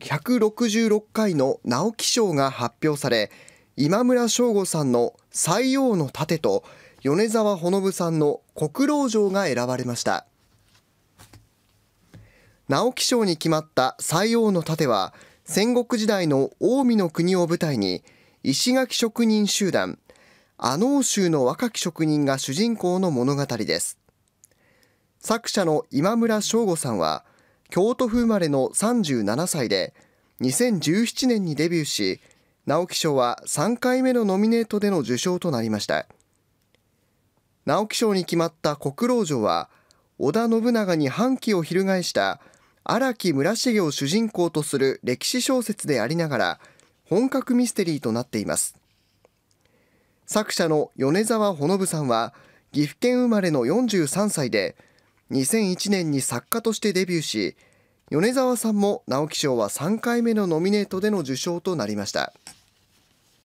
166回の直木賞が発表され今村翔吾さんの「西洋の盾」と米沢ほのぶさんの「国老城」が選ばれました直木賞に決まった「西洋の盾」は戦国時代の近江の国を舞台に石垣職人集団阿能州の若き職人が主人公の物語です作者の今村翔吾さんは「京都府生まれの37歳で2017年にデビューし直木賞は3回目のノミネートでの受賞となりました直木賞に決まった国老女は織田信長に反旗を翻した荒木村重を主人公とする歴史小説でありながら本格ミステリーとなっています作者の米沢ほのぶさんは岐阜県生まれの43歳で2001年に作家としてデビューし米沢さんも直木賞は3回目のノミネートでの受賞となりました。